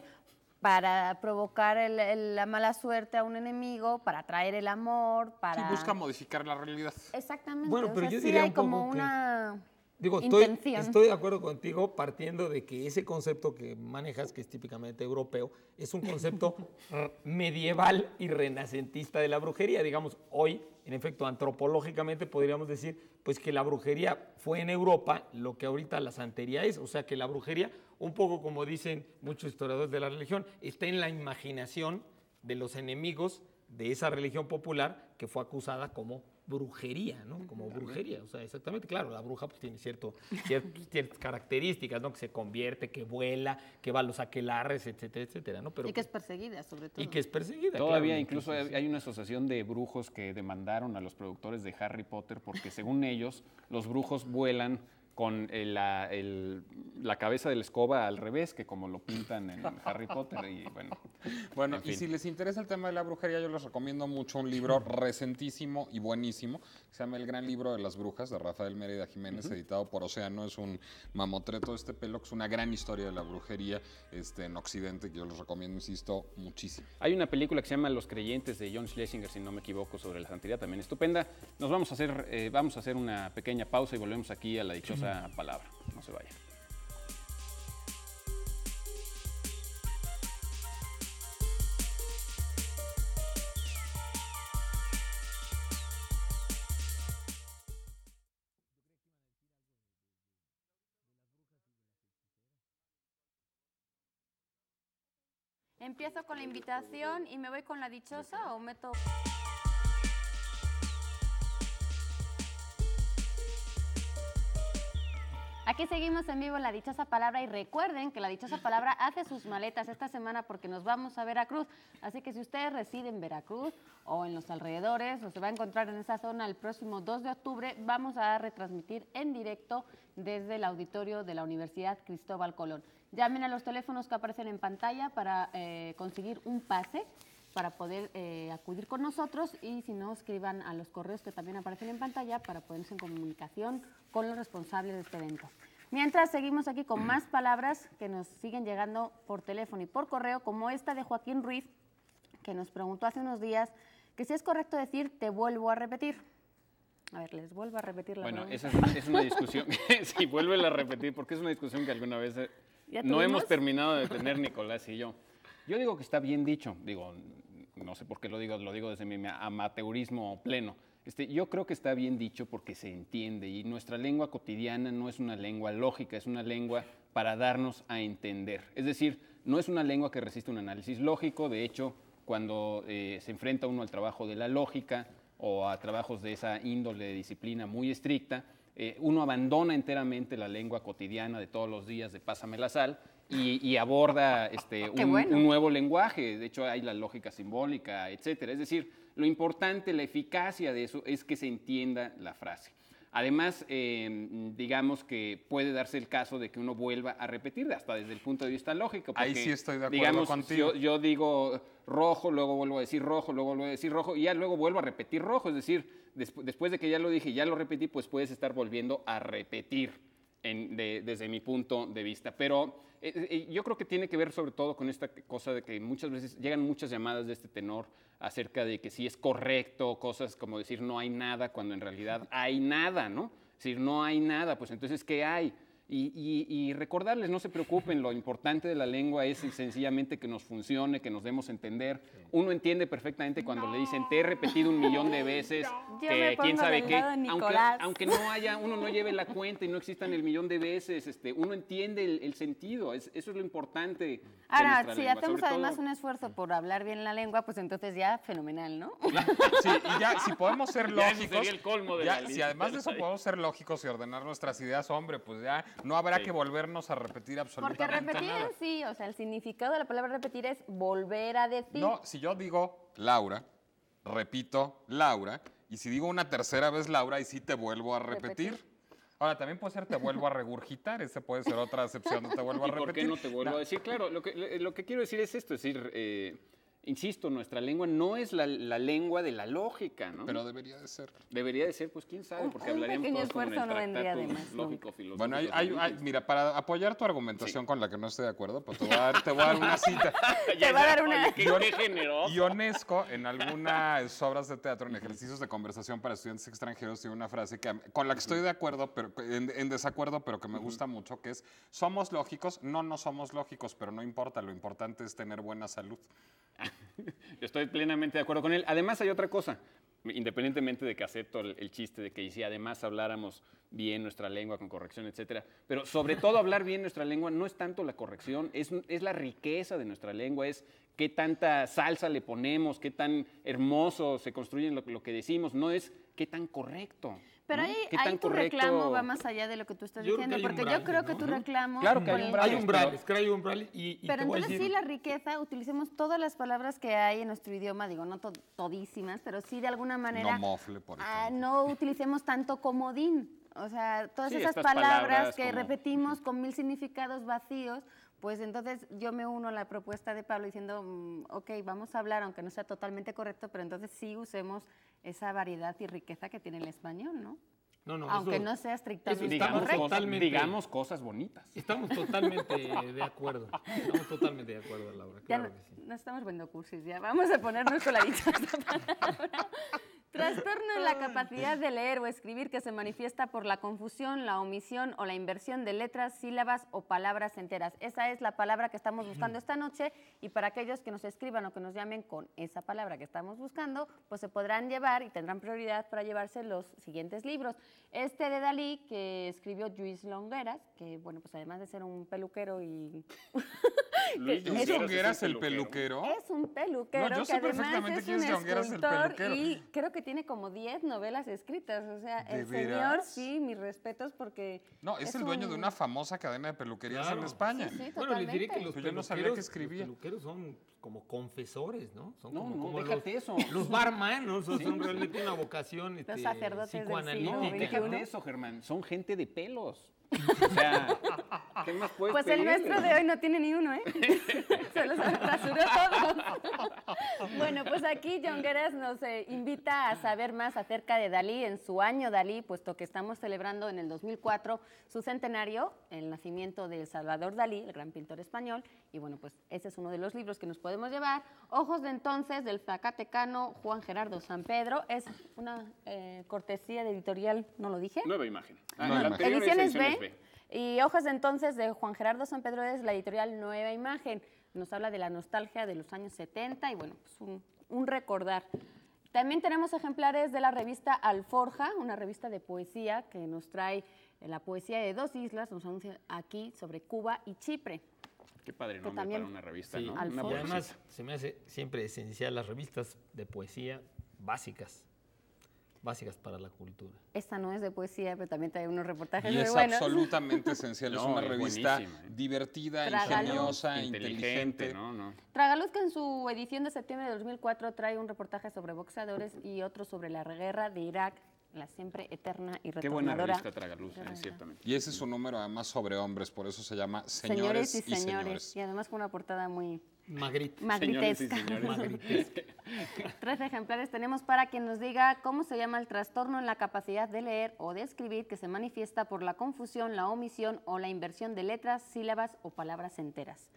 para provocar la mala suerte a un enemigo, para atraer el amor, para... Sí, busca modificar la realidad. Exactamente. Bueno, pero yo diría hay como una... Digo, estoy, de acuerdo contigo partiendo de que ese concepto que manejas, que es típicamente europeo, es un concepto medieval y renacentista de la brujería. Digamos, hoy, en efecto, antropológicamente podríamos decir pues que la brujería fue en Europa lo que ahorita la santería es. O sea, que la brujería un poco como dicen muchos historiadores de la religión, está en la imaginación de los enemigos de esa religión popular que fue acusada como brujería, ¿no? Como brujería, o sea, exactamente, claro, la bruja pues tiene cierto, ciertas características, ¿no? Que se convierte, que vuela, que va a los aquelarres, etcétera, etcétera, ¿no? Pero, y que es pues perseguida, sobre todo. Y que es perseguida. Todavía incluso hay una asociación de brujos que demandaron a los productores de Harry Potter porque según ellos, los brujos vuelan con la, la, cabeza de la escoba al revés, que como lo pintan en Harry Potter. Y bueno, bueno y si les interesa el tema de la brujería, yo les recomiendo mucho un libro recentísimo y buenísimo, que se llama El Gran Libro de las Brujas, de Rafael Mérida Jiménez, editado por Océano. Es un mamotreto de este pelo, que es una gran historia de la brujería este, en Occidente, que yo les recomiendo, insisto, muchísimo. Hay una película que se llama Los Creyentes de John Schlesinger, si no me equivoco, sobre la santidad, también estupenda. Nos vamos a hacer, eh, vamos a hacer una pequeña pausa y volvemos aquí a la dichosa palabra. No se vaya. Empiezo con la invitación y me voy con la dichosa o meto... Aquí seguimos en vivo en La Dichosa Palabra y recuerden que La Dichosa Palabra hace sus maletas esta semana porque nos vamos a Veracruz. Así que si ustedes reside en Veracruz o en los alrededores o se va a encontrar en esa zona el próximo 2 de octubre, vamos a retransmitir en directo desde el auditorio de la Universidad Cristóbal Colón. Llamen a los teléfonos que aparecen en pantalla para eh, conseguir un pase para poder eh, acudir con nosotros y si no, escriban a los correos que también aparecen en pantalla para ponerse en comunicación con los responsables de este evento. Mientras seguimos aquí con más palabras que nos siguen llegando por teléfono y por correo, como esta de Joaquín Ruiz, que nos preguntó hace unos días que si es correcto decir te vuelvo a repetir. A ver, les vuelvo a repetir la Bueno, esa es, una discusión. si vuelve a repetir, porque es una discusión que alguna vez eh, no hemos terminado de tener Nicolás y yo. Yo digo que está bien dicho, digo, no sé por qué lo digo, lo digo desde mi amateurismo pleno. Este, yo creo que está bien dicho porque se entiende y nuestra lengua cotidiana no es una lengua lógica, es una lengua para darnos a entender. Es decir, no es una lengua que resiste un análisis lógico, de hecho, cuando eh, se enfrenta uno al trabajo de la lógica o a trabajos de esa índole de disciplina muy estricta, eh, uno abandona enteramente la lengua cotidiana de todos los días de pásame la sal y, aborda este, ah, un, nuevo lenguaje. De hecho, hay la lógica simbólica, etcétera. Es decir, lo importante, la eficacia de eso es que se entienda la frase. Además, em, digamos que puede darse el caso de que uno vuelva a repetir, hasta desde el punto de vista lógico. Porque, Ahí sí estoy de acuerdo digamos, contigo. Yo, yo, digo rojo, luego vuelvo a decir rojo, luego vuelvo a decir rojo, y ya luego vuelvo a repetir rojo. Es decir, después de que ya lo dije ya lo repetí, pues puedes estar volviendo a repetir desde mi punto de vista. Pero eh, eh, yo creo que tiene que ver sobre todo con esta cosa de que muchas veces llegan muchas llamadas de este tenor acerca de que si es correcto, cosas como decir no hay nada cuando en realidad hay nada, ¿no? Es decir, no hay nada, pues entonces, ¿qué hay? Y, recordarles, no se preocupen, lo importante de la lengua es sencillamente que nos funcione, que nos demos a entender. Uno entiende perfectamente cuando le dicen, te he repetido un millón de veces, quién sabe qué. Aunque, aunque, no haya, uno no lleve la cuenta y no existan el millón de veces, este, uno entiende el, sentido, eso es lo importante. Ahora, de si lengua. hacemos además un esfuerzo por hablar bien la lengua, pues entonces ya fenomenal, ¿no? Sí, y ya, si podemos ser lógicos. el si además de eso podemos ser lógicos y ordenar nuestras ideas, hombre, pues ya no habrá que volvernos a repetir absolutamente Porque repetir sí, o sea, el significado de la palabra repetir es volver a decir. No, si yo digo Laura, repito Laura, y si digo una tercera vez Laura, y sí te vuelvo a repetir. Ahora, también puede ser te vuelvo a regurgitar, esa puede ser otra excepción, no te vuelvo a repetir. ¿Y ¿Por qué no te vuelvo a decir? Claro, lo que, lo que quiero decir es esto, es decir, eh, insisto, nuestra lengua no es la, lengua de la lógica, ¿no? Pero debería de ser. Debería de ser, pues quién sabe, porque hablaríamos Un Un pequeño no vendría de más, lógico Bueno, mira, para apoyar tu argumentación con la que no estoy de acuerdo, pues te voy a dar, una cita. te va a dar una. cita. qué, Ionesco, en algunas obras de teatro, en ejercicios de conversación para estudiantes extranjeros, tiene una frase que, con la que estoy de acuerdo, pero en, desacuerdo, pero que me gusta mucho, que es somos lógicos, no, no somos lógicos, pero no importa, lo importante es tener buena salud. estoy plenamente de acuerdo con él. Además, hay otra cosa. Independientemente de que acepto el, chiste de que si además habláramos bien nuestra lengua con corrección, etcétera, pero sobre todo hablar bien nuestra lengua no es tanto la corrección, es, la riqueza de nuestra lengua, es qué tanta salsa le ponemos, qué tan hermoso se construye lo que decimos, no es qué tan correcto. Pero ¿Mm? ahí, tu reclamo va más allá de lo que tú estás diciendo, porque yo creo que tu reclamo... Claro que hay umbrales, este. creo hay umbrales y, pero entonces sí la riqueza, utilicemos todas las palabras que hay en nuestro idioma, digo, no todísimas, pero sí de alguna manera... No mofle, por ah, ejemplo. no utilicemos tanto comodín, o sea, todas esas palabras, que repetimos con mil significados vacíos, pues entonces yo me uno a la propuesta de Pablo diciendo, mm, ok, vamos a hablar, aunque no sea totalmente correcto, pero entonces sí usemos esa variedad y riqueza que tiene el español, ¿no? No, no, Aunque no sea estrictamente digamos, digamos cosas bonitas. Estamos totalmente de acuerdo. Estamos totalmente de acuerdo, Laura. Claro no, que sí. no, estamos viendo cursis, ya vamos a ponernos con la palabra. Trastorno en la capacidad de leer o escribir que se manifiesta por la confusión, la omisión o la inversión de letras, sílabas o palabras enteras. Esa es la palabra que estamos buscando esta noche y para aquellos que nos escriban o que nos llamen con esa palabra que estamos buscando, pues se podrán llevar y tendrán prioridad para llevarse los siguientes libros. Este de Dalí que escribió Luis Longueras, que bueno, pues además de ser un peluquero y... Luis Longueras el peluquero. Es un peluquero. yo que perfectamente es es el peluquero. Y creo que que tiene como 10 novelas escritas. O sea, el señor, sí, mis respetos porque... No, es, el dueño de una famosa cadena de peluquerías en España. Sí, sí, bueno, les diré que los peluqueros, yo no que escribía. Los peluqueros son como confesores, ¿no? Son no, como, no, déjate los, eso. Los barmanos, sí. son realmente una vocación este, los sacerdotes psicoanalítica. sí no no, déjate eso, Germán. Son gente de pelos. ¿qué más Pues el nuestro de hoy no tiene ni uno, ¿eh? Se los rasuró todos. bueno, pues aquí John nos eh, invita a saber más acerca de Dalí en su año Dalí, puesto que estamos celebrando en el 2004 su centenario, el nacimiento de Salvador Dalí, el gran pintor español. Y bueno, pues ese es uno de los libros que nos podemos llevar. Ojos de entonces, del zacatecano Juan Gerardo San Pedro. Es una eh, cortesía de editorial, ¿no lo dije? Nueva imagen. Ah, Ediciones B. Y Hojas entonces de Juan Gerardo San Pedro es la editorial Nueva Imagen. Nos habla de la nostalgia de los años 70 y bueno, pues un, recordar. También tenemos ejemplares de la revista Alforja, una revista de poesía que nos trae eh, la poesía de dos islas, nos anuncia aquí sobre Cuba y Chipre. Qué padre nombre para una revista, ¿no? además se me hace siempre esencial las revistas de poesía básicas básicas para la cultura. Esta no es de poesía, pero también trae unos reportajes y es absolutamente esencial. es una revista ¿eh? divertida, ingeniosa, inteligente. Tragaluz, que en su edición de septiembre de 2004 trae un reportaje sobre boxeadores y otro sobre la guerra de Irak la siempre eterna y retornadora. Qué buena revista Tragaluz, ¿eh? ciertamente. Y ese es su número además sobre hombres, por eso se llama Señores, y, señores. señores. Y además con una portada muy Magritte. Magritesca. Tres ejemplares tenemos para quien nos diga cómo se llama el trastorno en la capacidad de leer o de escribir que se manifiesta por la confusión, la omisión o la inversión de letras, sílabas o palabras enteras.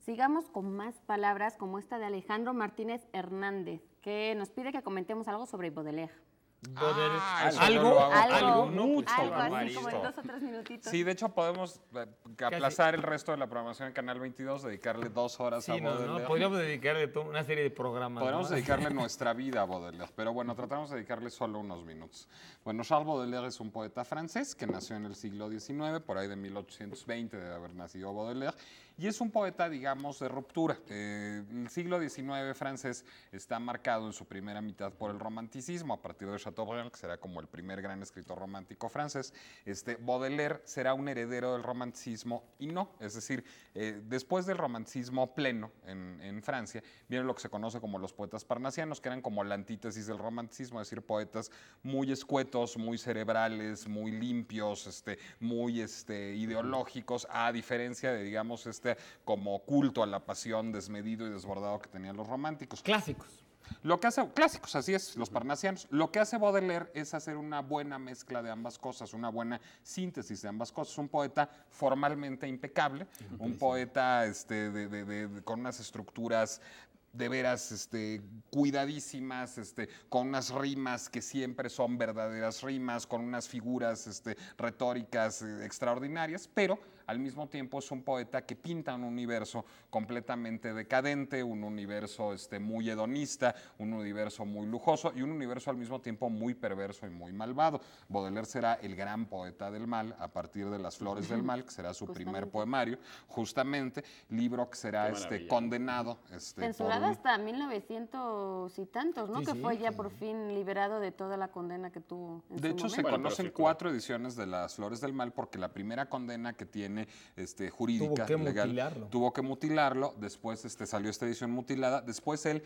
Sigamos con más palabras como esta de Alejandro Martínez Hernández, que nos pide que comentemos algo sobre Baudelaire poder ah, algo, algo, mucho. dos o tres minutitos. Sí, de hecho podemos eh, aplazar el resto de la programación en Canal 22, dedicarle dos horas a Baudelaire. podríamos dedicarle una serie de programas. Podríamos dedicarle nuestra vida a Baudelaire, pero bueno, tratamos de dedicarle solo unos minutos. Bueno, Charles Baudelaire es un poeta francés que nació en el siglo XIX, por ahí de 1820 de haber nacido Baudelaire, y es un poeta, digamos, de ruptura. Eh, el siglo XIX francés está marcado en su primera mitad por el romanticismo, a partir de Chateau que será como el primer gran escritor romántico francés, este, Baudelaire será un heredero del romanticismo y no. Es decir, eh, después del romanticismo pleno en, Francia, viene lo que se conoce como los poetas parnasianos, que eran como la antítesis del romanticismo, es decir, poetas muy escuetos, muy cerebrales, muy limpios, este, muy este, ideológicos, a diferencia de, digamos, este como culto a la pasión desmedido y desbordado que tenían los románticos. Clásicos. Lo que hace, clásicos, así es, los parnasianos. Lo que hace Baudelaire es hacer una buena mezcla de ambas cosas, una buena síntesis de ambas cosas. Un poeta formalmente impecable, un poeta este, con unas estructuras de veras este, cuidadísimas, este, con unas rimas que siempre son verdaderas rimas, con unas figuras retóricas eh, extraordinarias, pero al mismo tiempo es un poeta que pinta un universo completamente decadente, un universo este, muy hedonista, un universo muy lujoso y un universo al mismo tiempo muy perverso y muy malvado. Baudelaire será el gran poeta del mal a partir de Las Flores del Mal, que será su primer poemario, justamente, libro que será este, condenado. Este, Censurado hasta 1900 y tantos, ¿no? que fue ya por fin liberado de toda la condena que tuvo. de hecho, se conocen cuatro ediciones de Las Flores del Mal porque la primera condena que tiene este, jurídica, legal. Tuvo que mutilarlo, después este, salió esta edición mutilada, después él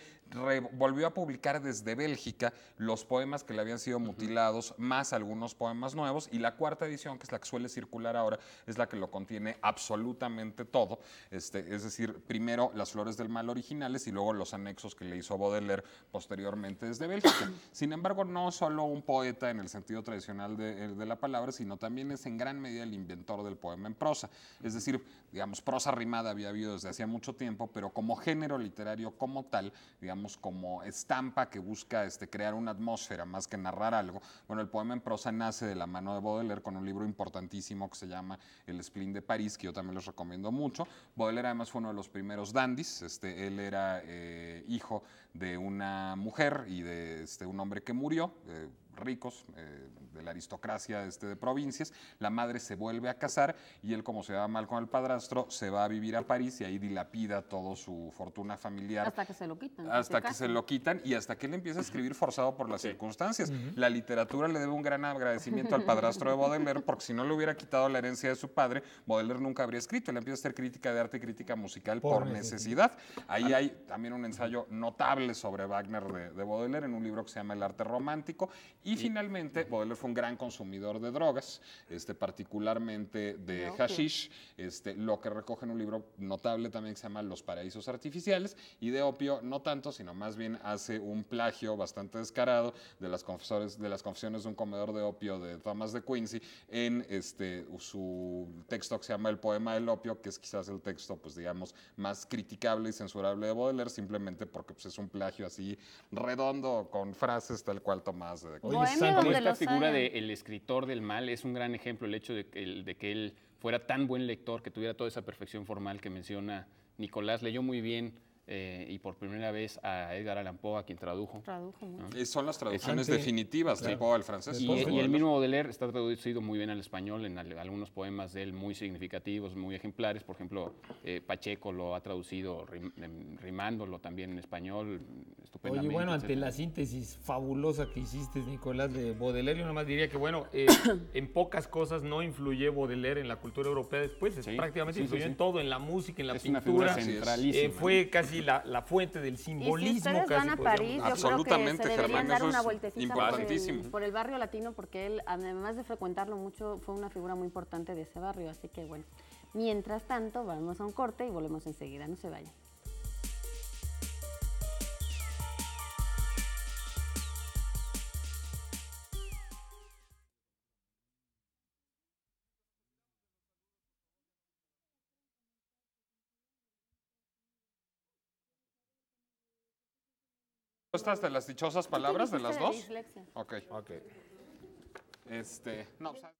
volvió a publicar desde Bélgica los poemas que le habían sido mutilados, más algunos poemas nuevos, y la cuarta edición, que es la que suele circular ahora, es la que lo contiene absolutamente todo, este, es decir, primero las flores del mal originales y luego los anexos que le hizo Baudelaire posteriormente desde Bélgica. Sin embargo, no solo un poeta en el sentido tradicional de, eh, de la palabra, sino también es en gran medida el inventor del poema en prosa. Es decir, digamos, prosa rimada había habido desde hacía mucho tiempo, pero como género literario como tal, digamos, como estampa que busca este, crear una atmósfera más que narrar algo, bueno, el poema en prosa nace de la mano de Baudelaire con un libro importantísimo que se llama El Splin de París, que yo también les recomiendo mucho. Baudelaire además fue uno de los primeros dandis, este, él era eh, hijo de una mujer y de este, un hombre que murió, eh, ricos, eh, de la aristocracia este, de provincias. La madre se vuelve a casar y él, como se va mal con el padrastro, se va a vivir a París y ahí dilapida toda su fortuna familiar. Hasta que se lo quitan. Hasta que, se lo quitan y hasta que él empieza a escribir forzado por las circunstancias. La literatura le debe un gran agradecimiento al padrastro de Baudelaire porque si no le hubiera quitado la herencia de su padre, Baudelaire nunca habría escrito. Él empieza a hacer crítica de arte y crítica musical por, necesidad. Ahí hay también un ensayo notable sobre Wagner de, Baudelaire en un libro que se llama El arte romántico y, finalmente, Baudelaire fue un gran consumidor de drogas, este, particularmente de ah, hashish, este, lo que recoge en un libro notable también que se llama Los Paraísos Artificiales, y de opio no tanto, sino más bien hace un plagio bastante descarado de las, confesores, de las confesiones de un comedor de opio de Thomas de Quincy en este, su texto que se llama El Poema del Opio, que es quizás el texto, pues digamos, más criticable y censurable de Baudelaire, simplemente porque pues, es un plagio así redondo con frases tal cual Tomás de Quincy como Esta figura del escritor del mal es un gran ejemplo, el hecho de de que él fuera tan buen lector, que tuviera toda esa perfección formal que menciona Nicolás, leyó muy bien eh, y por primera vez a Edgar Allan Poe, a quien tradujo. Eh, son las traducciones definitivas de Poe al francés. Y, el mismo Baudelaire está traducido muy bien al español en algunos poemas de él muy significativos, muy ejemplares. Por ejemplo, eh, Pacheco lo ha traducido em, rimándolo también en español estupendamente. Oye, bueno, ante la síntesis fabulosa que hiciste, Nicolás, de Baudelaire, yo nomás diría que, bueno, en pocas cosas no influye Baudelaire en la cultura europea después. prácticamente influyó en todo, en la música, en la pintura. fue casi la, fuente del simbolismo. Y si ustedes van a París, yo creo que se deberían dar una vueltecita por el, por el, barrio latino, porque él, además de frecuentarlo mucho, fue una figura muy importante de ese barrio. Así que bueno, mientras tanto, vamos a un corte y volvemos enseguida. No se vayan. estás de las dichosas palabras de las dos? Dislexia. Ok. Ok. Este, no, o sea...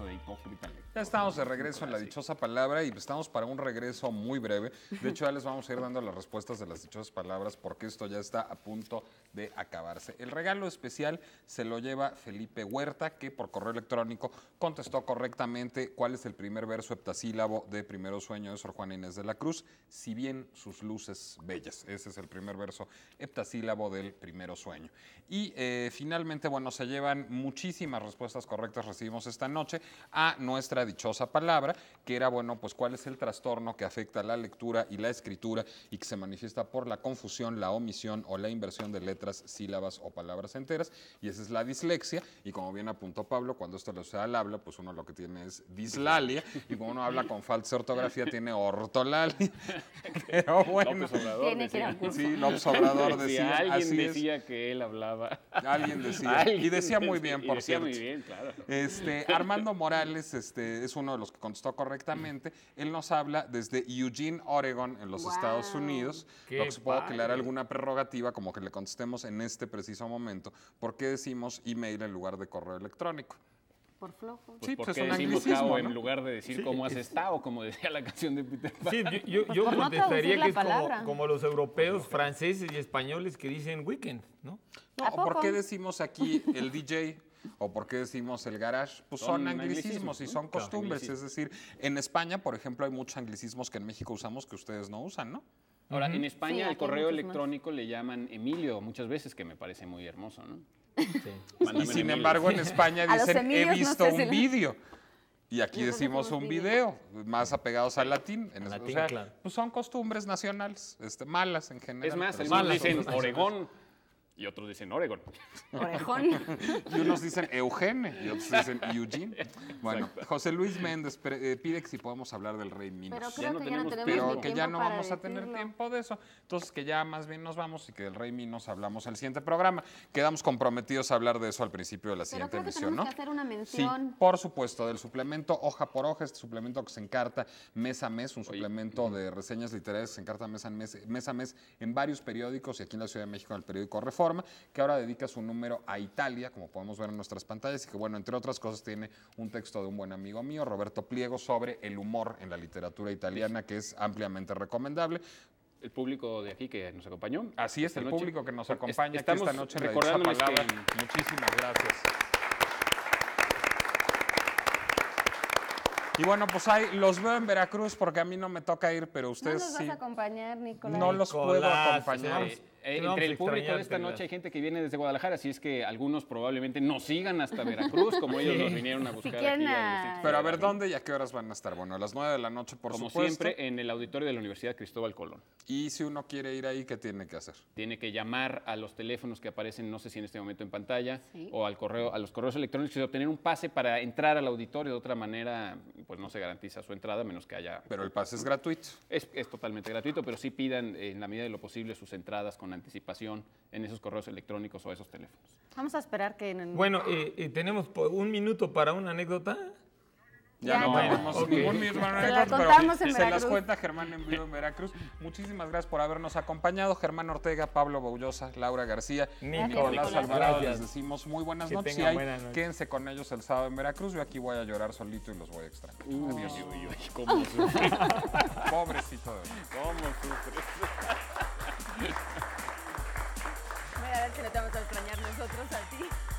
de hipócrita estamos de regreso en la ah, dichosa palabra y estamos para un regreso muy breve. De hecho, ya les vamos a ir dando las respuestas de las dichosas palabras porque esto ya está a punto de acabarse. El regalo especial se lo lleva Felipe Huerta, que por correo electrónico contestó correctamente cuál es el primer verso heptasílabo de Primero Sueño de Sor Juan Inés de la Cruz, si bien sus luces bellas. Ese es el primer verso heptasílabo del Primero Sueño. Y eh, finalmente, bueno, se llevan muchísimas respuestas correctas, recibimos esta noche, a nuestra dichosa palabra, que era, bueno, pues cuál es el trastorno que afecta la lectura y la escritura y que se manifiesta por la confusión, la omisión o la inversión de letras, sílabas o palabras enteras, y esa es la dislexia, y como bien apuntó Pablo, cuando esto lo sea al habla, pues uno lo que tiene es dislalia, y como uno habla con falsa ortografía, tiene ortolalia, pero bueno. Sí, López Obrador decía, alguien decía que él hablaba. Alguien decía, y decía muy bien, por cierto. Este, Armando Morales, este, es uno de los que contestó correctamente, él nos habla desde Eugene, Oregon, en los Estados Unidos. lo que supongo que le hará alguna prerrogativa, como que le contestemos en este preciso momento, ¿por qué decimos email en lugar de correo electrónico? Por flojo. sí, porque pues, es decimos cabo en lugar de decir cómo has estado, como decía la canción de Peter Pan. Sí, yo, contestaría que es como, los europeos, franceses y españoles que dicen weekend, ¿no? no por qué decimos aquí el DJ o por qué decimos el garage, pues son, anglicismos, y son costumbres. Es decir, en España, por ejemplo, hay muchos anglicismos que en México usamos que ustedes no usan, ¿no? Ahora, en España el correo electrónico le llaman Emilio muchas veces, que me parece muy hermoso, ¿no? Sí. Y sin embargo, en España dicen, he visto un vídeo. Y aquí decimos un video, más apegados al latín. En España, pues son costumbres nacionales, este, malas en general. Es más, algunos dicen Oregón y otros dicen Oregón. Orejón. y unos dicen Eugene y otros dicen Eugene. Bueno, José Luis Méndez eh, pide que si podemos hablar del rey Minos. Pero creo que ya no pero que ya no vamos a tener tiempo de eso. Entonces que ya más bien nos vamos y que del rey Minos hablamos el siguiente programa. Quedamos comprometidos a hablar de eso al principio de la siguiente emisión, ¿no? Sí, por supuesto, del suplemento hoja por hoja, este suplemento que se encarta mes a mes, un suplemento de reseñas literarias que se encarta mes a mes, mes a mes en varios periódicos y aquí en la Ciudad de México en el periódico Reforma que ahora dedica su número a Italia, como podemos ver en nuestras pantallas, y que, bueno, entre otras cosas, tiene un texto de un buen amigo mío, Roberto Pliego, sobre el humor en la literatura italiana, que es ampliamente recomendable el público de aquí que nos acompañó. Así es, el público que nos acompaña esta noche. Recordándoles que... Muchísimas gracias. Y bueno, pues ahí los veo en Veracruz porque a mí no me toca ir, pero ustedes no los vas a acompañar, Nicolás. No los puedo acompañar. Eh, entre el público de esta noche hay gente que viene desde Guadalajara, así es que algunos probablemente no sigan hasta Veracruz, como ellos nos vinieron a buscar. aquí Pero a ver, ¿dónde y a qué horas van a estar? Bueno, a las 9 de la noche, por como supuesto. Como siempre, en el auditorio de la Universidad Cristóbal Colón. Y si uno quiere ir ahí, ¿qué tiene que hacer? Tiene que llamar a los teléfonos que aparecen, no sé si en este momento en pantalla, o al correo, a los correos electrónicos y obtener un pase para entrar al auditorio. De otra manera, pues no se garantiza su entrada, menos que haya... Pero el pase es gratuito. Es, es totalmente gratuito, pero sí pidan en la medida de lo posible sus entradas con anticipación en esos correos electrónicos o esos teléfonos. Vamos a esperar que... En el... Bueno, eh, eh, tenemos un minuto para una anécdota. Ya, no, tenemos Okay. ningún Contamos en Veracruz, pero se las cuenta Germán en vivo en Veracruz. Muchísimas gracias por habernos acompañado. Germán Ortega, Pablo Boullosa, Laura García, Nicolás Alvarado. Les decimos muy buenas noches. Quédense con ellos el sábado en Veracruz. Yo aquí voy a llorar solito y los voy a extrañar. Adiós. ¿cómo Pobrecito de mí. ¿Cómo sufres? te vamos a extrañar nosotros a ti.